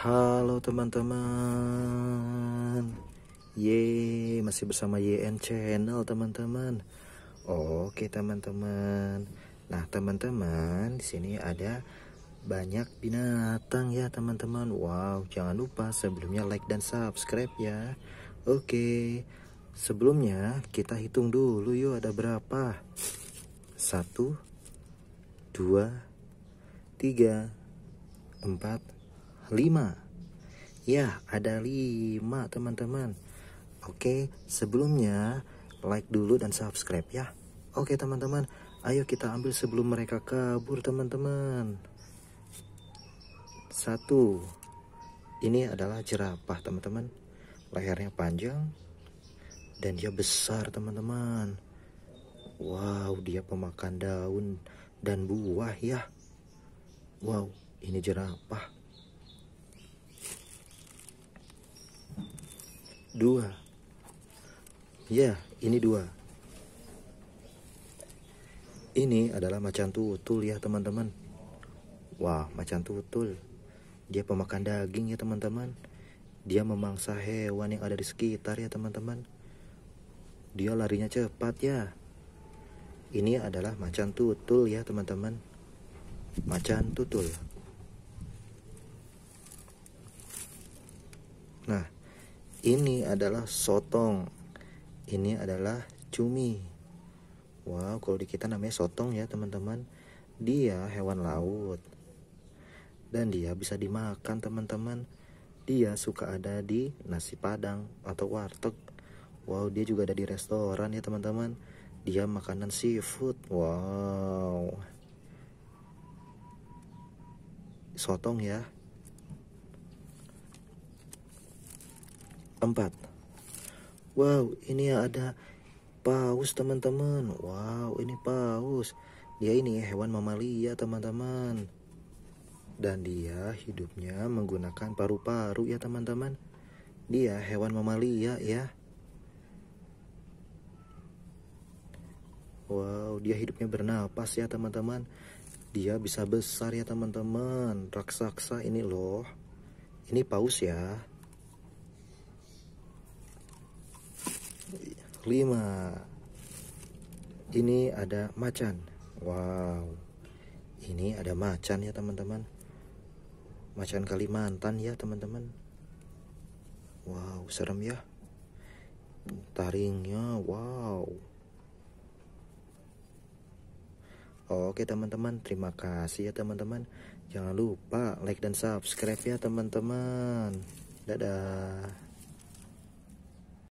Halo teman-teman Ye, masih bersama YN Channel teman-teman Oke teman-teman Nah teman-teman di sini ada banyak binatang ya teman-teman Wow, jangan lupa sebelumnya like dan subscribe ya Oke, sebelumnya kita hitung dulu yuk ada berapa Satu Dua Tiga Empat 5 ya ada 5 teman-teman oke sebelumnya like dulu dan subscribe ya oke teman-teman ayo kita ambil sebelum mereka kabur teman-teman satu ini adalah jerapah teman-teman lehernya panjang dan dia besar teman-teman wow dia pemakan daun dan buah ya wow ini jerapah dua ya ini dua ini adalah macan tutul ya teman-teman wah macan tutul dia pemakan daging ya teman-teman dia memangsa hewan yang ada di sekitar ya teman-teman dia larinya cepat ya ini adalah macan tutul ya teman-teman macan tutul nah ini adalah sotong. Ini adalah cumi. Wow, kalau di kita namanya sotong ya, teman-teman. Dia hewan laut. Dan dia bisa dimakan, teman-teman. Dia suka ada di nasi padang atau warteg. Wow, dia juga ada di restoran ya, teman-teman. Dia makanan seafood. Wow. Sotong ya. 4. Wow, ini ada paus teman-teman. Wow, ini paus. Dia ini hewan mamalia teman-teman. Dan dia hidupnya menggunakan paru-paru ya teman-teman. Dia hewan mamalia ya. Wow, dia hidupnya bernapas ya teman-teman. Dia bisa besar ya teman-teman. Raksasa ini loh. Ini paus ya. Kelima, ini ada macan. Wow, ini ada macan ya teman-teman. Macan Kalimantan ya teman-teman. Wow, serem ya. Taringnya, wow. Oke teman-teman, terima kasih ya teman-teman. Jangan lupa like dan subscribe ya teman-teman. Dadah.